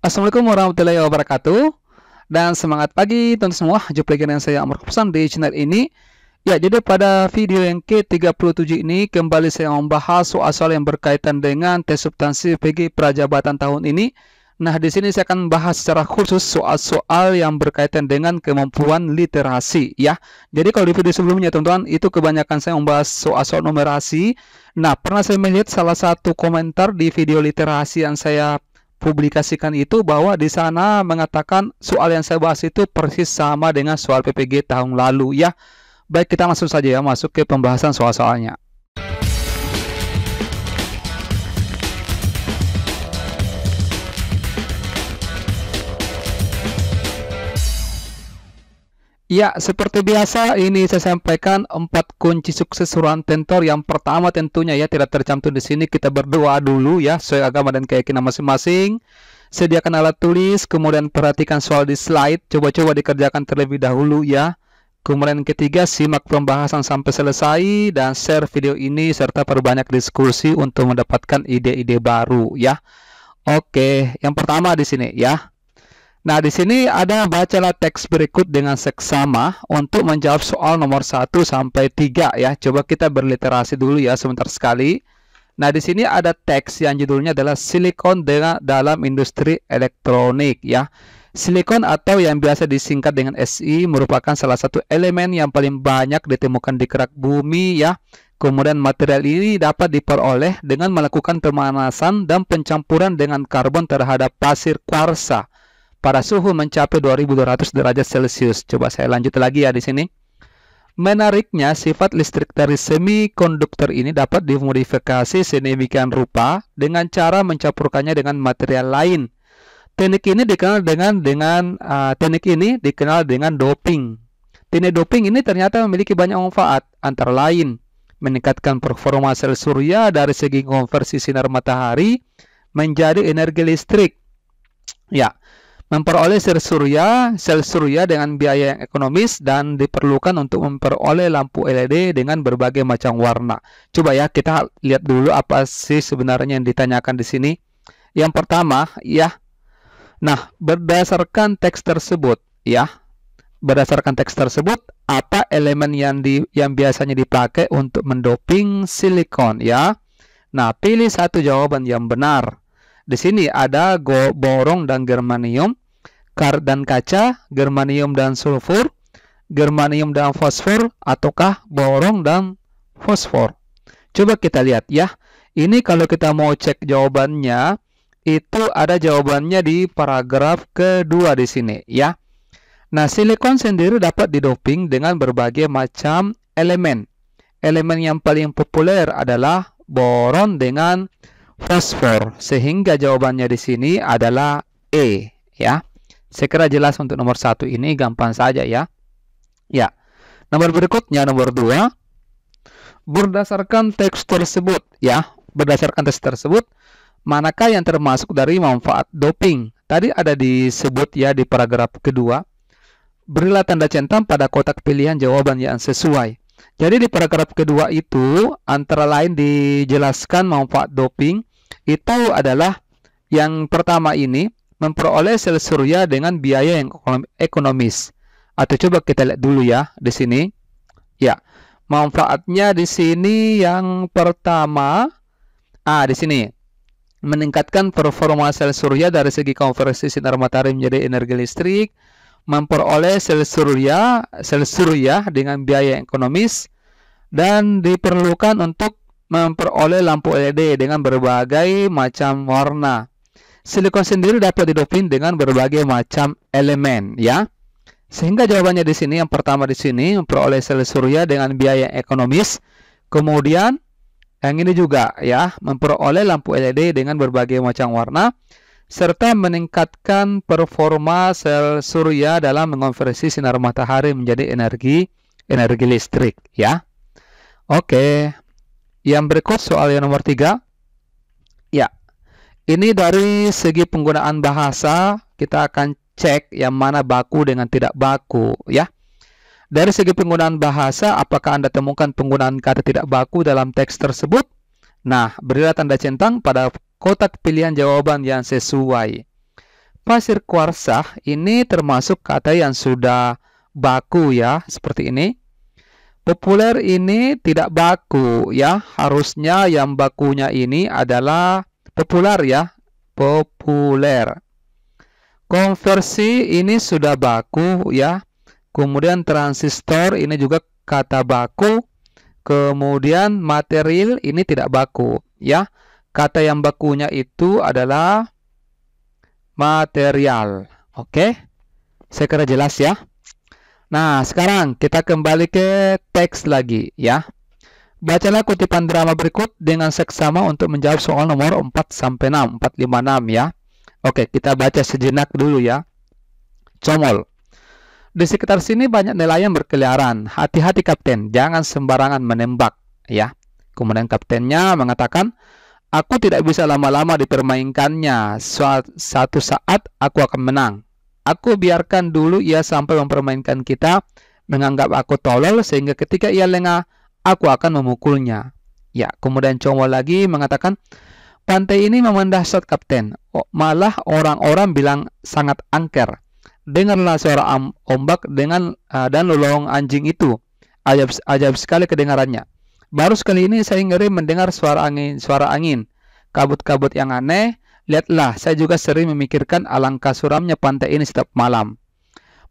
Assalamualaikum warahmatullahi wabarakatuh dan semangat pagi teman semua jumpa lagi dengan saya Amr Kupsan di channel ini ya jadi pada video yang ke-37 ini kembali saya membahas soal-soal yang berkaitan dengan tes substansi PG prajabatan tahun ini nah di sini saya akan membahas secara khusus soal-soal yang berkaitan dengan kemampuan literasi ya jadi kalau di video sebelumnya teman-teman itu kebanyakan saya membahas soal-soal numerasi nah pernah saya melihat salah satu komentar di video literasi yang saya publikasikan itu bahwa di sana mengatakan soal yang saya bahas itu persis sama dengan soal PPG tahun lalu ya. Baik kita langsung saja ya masuk ke pembahasan soal-soalnya. Ya, seperti biasa ini saya sampaikan empat kunci sukses ruang tentor. Yang pertama tentunya ya tidak tercantum di sini kita berdoa dulu ya sesuai agama dan keyakinan masing-masing. Sediakan alat tulis, kemudian perhatikan soal di slide, coba-coba dikerjakan terlebih dahulu ya. Kemudian ketiga, simak pembahasan sampai selesai dan share video ini serta perbanyak diskusi untuk mendapatkan ide-ide baru ya. Oke, yang pertama di sini ya. Nah, di sini ada bacalah teks berikut dengan seksama untuk menjawab soal nomor 1 sampai 3 ya. Coba kita berliterasi dulu ya sebentar sekali. Nah, di sini ada teks yang judulnya adalah silikon dengan dalam industri elektronik ya. Silikon atau yang biasa disingkat dengan SI merupakan salah satu elemen yang paling banyak ditemukan di kerak bumi ya. Kemudian material ini dapat diperoleh dengan melakukan pemanasan dan pencampuran dengan karbon terhadap pasir kuarsa pada suhu mencapai 2200 derajat Celcius. Coba saya lanjut lagi ya di sini. Menariknya, sifat listrik dari semikonduktor ini dapat dimodifikasi sedemikian rupa dengan cara mencampurkannya dengan material lain. Teknik ini dikenal dengan dengan uh, teknik ini dikenal dengan doping. Teknik doping ini ternyata memiliki banyak manfaat, antara lain meningkatkan performa sel surya dari segi konversi sinar matahari menjadi energi listrik. Ya, memperoleh sel surya, sel surya dengan biaya yang ekonomis dan diperlukan untuk memperoleh lampu LED dengan berbagai macam warna. Coba ya kita lihat dulu apa sih sebenarnya yang ditanyakan di sini. Yang pertama ya. Nah, berdasarkan teks tersebut ya. Berdasarkan teks tersebut apa elemen yang di yang biasanya dipakai untuk mendoping silikon ya. Nah, pilih satu jawaban yang benar. Di sini ada borong dan germanium kar dan kaca, germanium dan sulfur, germanium dan fosfor, ataukah borong dan fosfor. Coba kita lihat ya. Ini kalau kita mau cek jawabannya, itu ada jawabannya di paragraf kedua di sini ya. Nah, silikon sendiri dapat didoping dengan berbagai macam elemen. Elemen yang paling populer adalah boron dengan fosfor, sehingga jawabannya di sini adalah E, ya. Saya kira jelas untuk nomor satu ini gampang saja ya. Ya, nomor berikutnya nomor dua. Berdasarkan teks tersebut ya, berdasarkan teks tersebut, manakah yang termasuk dari manfaat doping? Tadi ada disebut ya di paragraf kedua. Berilah tanda centang pada kotak pilihan jawaban yang sesuai. Jadi di paragraf kedua itu antara lain dijelaskan manfaat doping itu adalah yang pertama ini memperoleh sel surya dengan biaya yang ekonomis. Atau coba kita lihat dulu ya di sini. Ya, manfaatnya di sini yang pertama, ah di sini meningkatkan performa sel surya dari segi konversi sinar matahari menjadi energi listrik, memperoleh sel surya, sel surya dengan biaya ekonomis dan diperlukan untuk memperoleh lampu LED dengan berbagai macam warna silikon sendiri dapat didoping dengan berbagai macam elemen ya. Sehingga jawabannya di sini yang pertama di sini memperoleh sel surya dengan biaya ekonomis. Kemudian yang ini juga ya, memperoleh lampu LED dengan berbagai macam warna serta meningkatkan performa sel surya dalam mengonversi sinar matahari menjadi energi energi listrik ya. Oke. Yang berikut soal yang nomor tiga. Ini dari segi penggunaan bahasa, kita akan cek yang mana baku dengan tidak baku, ya. Dari segi penggunaan bahasa, apakah Anda temukan penggunaan kata tidak baku dalam teks tersebut? Nah, berilah tanda centang pada kotak pilihan jawaban yang sesuai. Pasir kuarsa ini termasuk kata yang sudah baku ya, seperti ini. Populer ini tidak baku ya, harusnya yang bakunya ini adalah Populer ya, populer. Konversi ini sudah baku ya. Kemudian transistor ini juga kata baku. Kemudian material ini tidak baku ya. Kata yang bakunya itu adalah material. Oke. Saya kira jelas ya. Nah, sekarang kita kembali ke teks lagi ya. Bacalah kutipan drama berikut dengan seksama untuk menjawab soal nomor 4 sampai 6, 456 ya. Oke, kita baca sejenak dulu ya. Comol. Di sekitar sini banyak nelayan berkeliaran. Hati-hati kapten, jangan sembarangan menembak ya. Kemudian kaptennya mengatakan, "Aku tidak bisa lama-lama dipermainkannya. Suatu saat aku akan menang. Aku biarkan dulu ia sampai mempermainkan kita, menganggap aku tolol sehingga ketika ia lengah aku akan memukulnya. Ya, kemudian Chongwa lagi mengatakan, pantai ini memang shot kapten. Oh, malah orang-orang bilang sangat angker. Dengarlah suara ombak dengan uh, dan lolong anjing itu. Ajab, ajab sekali kedengarannya. Baru sekali ini saya ngeri mendengar suara angin, suara angin, kabut-kabut yang aneh. Lihatlah, saya juga sering memikirkan alangkah suramnya pantai ini setiap malam.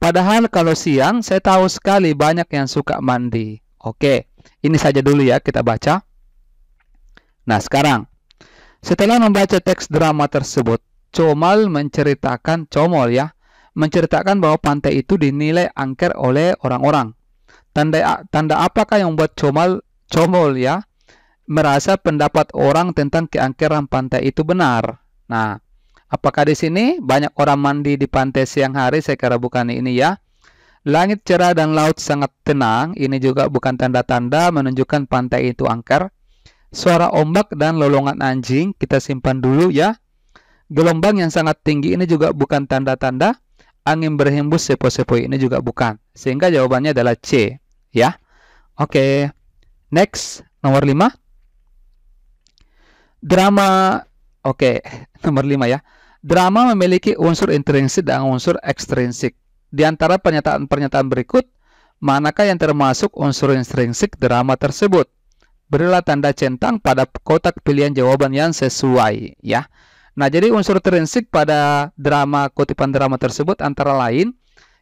Padahal kalau siang saya tahu sekali banyak yang suka mandi. Oke. Ini saja dulu ya kita baca. Nah, sekarang setelah membaca teks drama tersebut, Comal menceritakan Comol ya, menceritakan bahwa pantai itu dinilai angker oleh orang-orang. Tanda tanda apakah yang membuat Comal Comol ya merasa pendapat orang tentang keangkeran pantai itu benar? Nah, apakah di sini banyak orang mandi di pantai siang hari? Saya kira bukan ini ya. Langit cerah dan laut sangat tenang. Ini juga bukan tanda-tanda menunjukkan pantai itu angker. Suara ombak dan lolongan anjing kita simpan dulu ya. Gelombang yang sangat tinggi ini juga bukan tanda-tanda. Angin berhembus sepoi-sepoi ini juga bukan. Sehingga jawabannya adalah C, ya. Oke. Okay. Next, nomor 5. Drama Oke, okay. nomor 5 ya. Drama memiliki unsur intrinsik dan unsur ekstrinsik. Di antara pernyataan-pernyataan berikut, manakah yang termasuk unsur intrinsik drama tersebut? Berilah tanda centang pada kotak pilihan jawaban yang sesuai, ya. Nah, jadi unsur intrinsik pada drama kutipan drama tersebut antara lain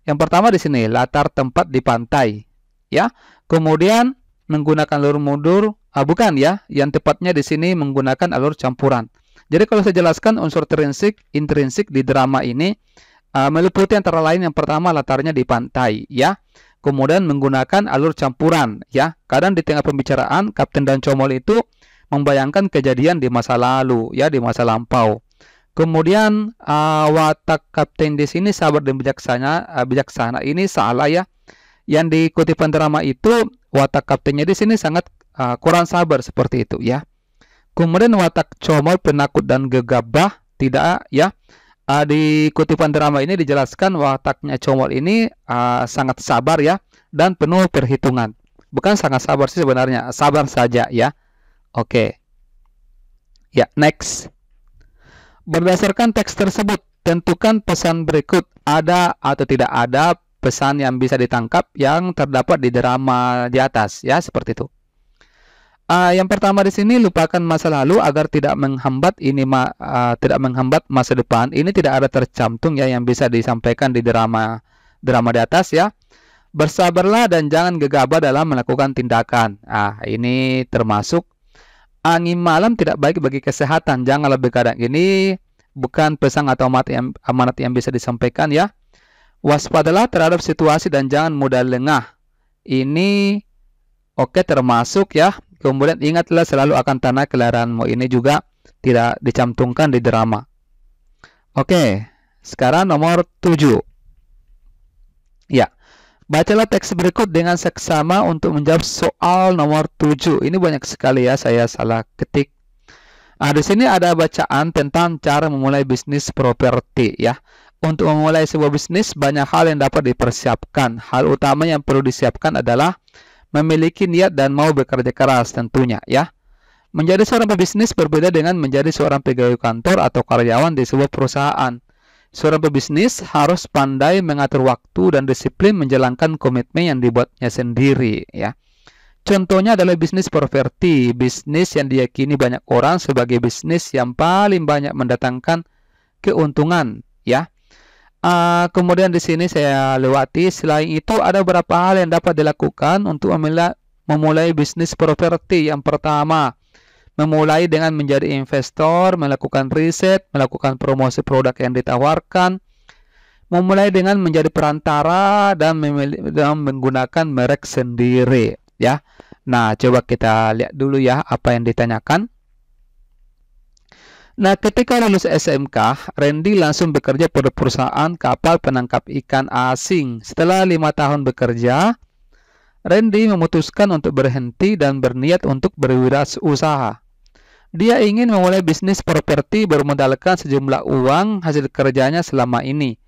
yang pertama di sini latar tempat di pantai, ya. Kemudian menggunakan alur mundur, ah, bukan ya, yang tepatnya di sini menggunakan alur campuran. Jadi kalau saya jelaskan unsur intrinsik, intrinsik di drama ini Ah, meliputi antara lain yang pertama latarnya di pantai ya kemudian menggunakan alur campuran ya kadang di tengah pembicaraan kapten dan comol itu membayangkan kejadian di masa lalu ya di masa lampau kemudian uh, watak kapten di sini sabar dan bijaksana uh, bijaksana ini salah ya yang diikuti drama itu watak kaptennya di sini sangat uh, kurang sabar seperti itu ya kemudian watak comol penakut dan gegabah tidak ya uh, di kutipan drama ini dijelaskan wataknya Chomol ini uh, sangat sabar ya dan penuh perhitungan. Bukan sangat sabar sih sebenarnya, sabar saja ya. Oke. Okay. Ya, next. Berdasarkan teks tersebut, tentukan pesan berikut ada atau tidak ada pesan yang bisa ditangkap yang terdapat di drama di atas ya, seperti itu uh, yang pertama di sini lupakan masa lalu agar tidak menghambat ini ma, uh, tidak menghambat masa depan. Ini tidak ada tercantum ya yang bisa disampaikan di drama drama di atas ya. Bersabarlah dan jangan gegabah dalam melakukan tindakan. Ah, ini termasuk angin malam tidak baik bagi kesehatan. Jangan lebih kadang ini bukan pesan atau amanat yang, amanat yang bisa disampaikan ya. Waspadalah terhadap situasi dan jangan mudah lengah. Ini oke okay, termasuk ya Kemudian ingatlah selalu akan tanah kelaranmu ini juga tidak dicantumkan di drama. Oke, sekarang nomor 7. Ya, bacalah teks berikut dengan seksama untuk menjawab soal nomor 7. Ini banyak sekali ya, saya salah ketik. Nah, di sini ada bacaan tentang cara memulai bisnis properti ya. Untuk memulai sebuah bisnis, banyak hal yang dapat dipersiapkan. Hal utama yang perlu disiapkan adalah memiliki niat dan mau bekerja keras tentunya ya. Menjadi seorang pebisnis berbeda dengan menjadi seorang pegawai kantor atau karyawan di sebuah perusahaan. Seorang pebisnis harus pandai mengatur waktu dan disiplin menjalankan komitmen yang dibuatnya sendiri ya. Contohnya adalah bisnis properti, bisnis yang diyakini banyak orang sebagai bisnis yang paling banyak mendatangkan keuntungan ya. Uh, kemudian di sini saya lewati. Selain itu ada beberapa hal yang dapat dilakukan untuk memulai bisnis properti. Yang pertama, memulai dengan menjadi investor, melakukan riset, melakukan promosi produk yang ditawarkan, memulai dengan menjadi perantara dan, dan menggunakan merek sendiri, ya. Nah, coba kita lihat dulu ya apa yang ditanyakan. Nah, ketika lulus SMK, Randy langsung bekerja pada perusahaan kapal penangkap ikan asing. Setelah lima tahun bekerja, Randy memutuskan untuk berhenti dan berniat untuk berwirausaha. Dia ingin memulai bisnis properti bermodalkan sejumlah uang hasil kerjanya selama ini.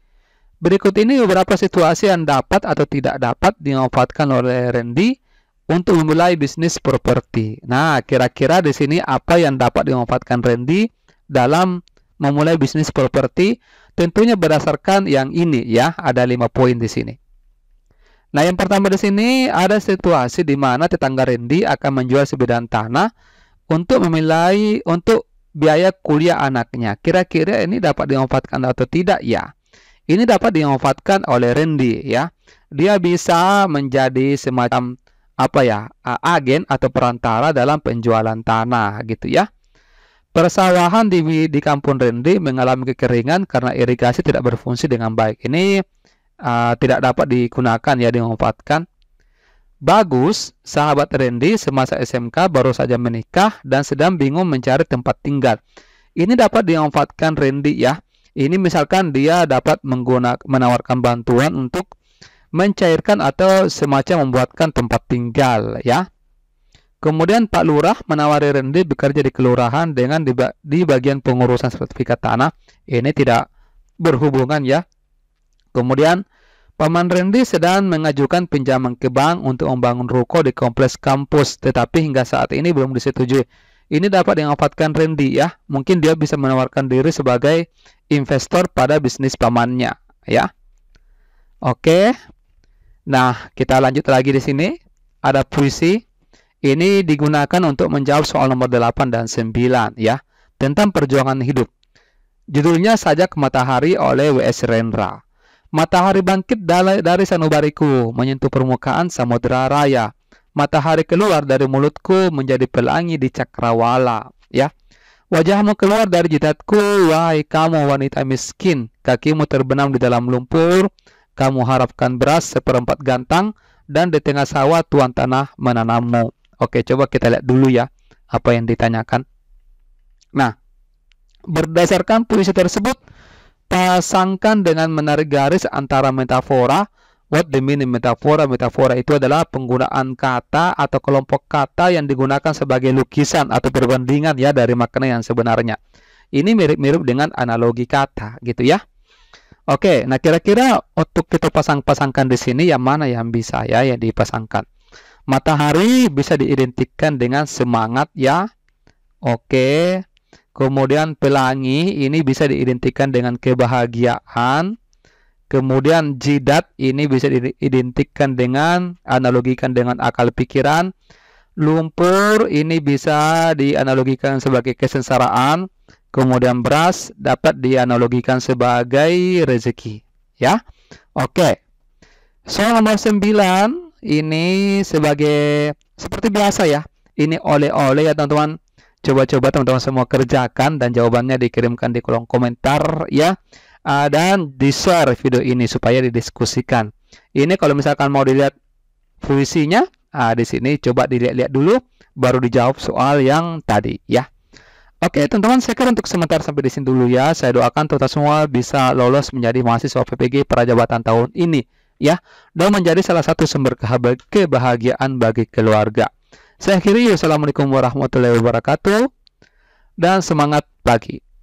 Berikut ini beberapa situasi yang dapat atau tidak dapat dimanfaatkan oleh Randy untuk memulai bisnis properti. Nah, kira-kira di sini apa yang dapat dimanfaatkan Randy dalam memulai bisnis properti tentunya berdasarkan yang ini ya, ada lima poin di sini. Nah, yang pertama di sini ada situasi di mana tetangga Rendi akan menjual sebidang tanah untuk memilai untuk biaya kuliah anaknya. Kira-kira ini dapat dimanfaatkan atau tidak ya? Ini dapat dimanfaatkan oleh Rendi ya. Dia bisa menjadi semacam apa ya agen atau perantara dalam penjualan tanah gitu ya Persawahan di, di Kampung Rendi mengalami kekeringan karena irigasi tidak berfungsi dengan baik. Ini uh, tidak dapat digunakan ya dimanfaatkan. Bagus, sahabat Rendi semasa SMK baru saja menikah dan sedang bingung mencari tempat tinggal. Ini dapat dimanfaatkan Rendi ya. Ini misalkan dia dapat menggunakan menawarkan bantuan untuk mencairkan atau semacam membuatkan tempat tinggal ya. Kemudian Pak Lurah menawari Randy bekerja di kelurahan dengan di, di bagian pengurusan sertifikat tanah. Ini tidak berhubungan ya. Kemudian Paman Randy sedang mengajukan pinjaman ke bank untuk membangun ruko di kompleks kampus, tetapi hingga saat ini belum disetujui. Ini dapat dimanfaatkan Randy ya. Mungkin dia bisa menawarkan diri sebagai investor pada bisnis pamannya ya. Oke. Nah, kita lanjut lagi di sini. Ada puisi ini digunakan untuk menjawab soal nomor 8 dan 9 ya, tentang perjuangan hidup. Judulnya Sajak Matahari oleh W.S. Rendra. Matahari bangkit dari sanubariku, menyentuh permukaan samudera raya. Matahari keluar dari mulutku menjadi pelangi di cakrawala, ya. Wajahmu keluar dari jidatku, wahai kamu wanita miskin. Kakimu terbenam di dalam lumpur. Kamu harapkan beras seperempat gantang, dan di tengah sawah tuan tanah menanammu. Oke, coba kita lihat dulu ya apa yang ditanyakan. Nah, berdasarkan puisi tersebut, pasangkan dengan menarik garis antara metafora. What the meaning metafora? Metafora itu adalah penggunaan kata atau kelompok kata yang digunakan sebagai lukisan atau perbandingan ya dari makna yang sebenarnya. Ini mirip-mirip dengan analogi kata gitu ya. Oke, nah kira-kira untuk kita pasang-pasangkan di sini yang mana yang bisa ya yang dipasangkan. Matahari bisa diidentikan dengan semangat ya. Oke. Kemudian pelangi ini bisa diidentikan dengan kebahagiaan. Kemudian jidat ini bisa diidentikan dengan analogikan dengan akal pikiran. Lumpur ini bisa dianalogikan sebagai kesensaraan. Kemudian beras dapat dianalogikan sebagai rezeki, ya. Oke. Soal nomor 9 ini sebagai seperti biasa ya. Ini oleh-oleh ya teman-teman. Coba-coba teman-teman semua kerjakan dan jawabannya dikirimkan di kolom komentar ya. Uh, dan di-share video ini supaya didiskusikan. Ini kalau misalkan mau dilihat puisinya, uh, di sini coba dilihat-lihat dulu baru dijawab soal yang tadi ya. Oke teman-teman saya kira untuk sementara sampai di sini dulu ya. Saya doakan teman-teman semua bisa lolos menjadi mahasiswa PPG jabatan tahun ini ya dan menjadi salah satu sumber kebahagiaan bagi keluarga. Saya akhiri, wassalamualaikum warahmatullahi wabarakatuh dan semangat pagi.